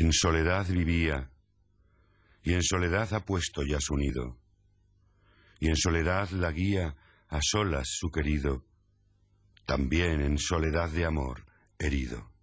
En soledad vivía, y en soledad ha puesto ya su nido, y en soledad la guía a solas su querido, también en soledad de amor herido.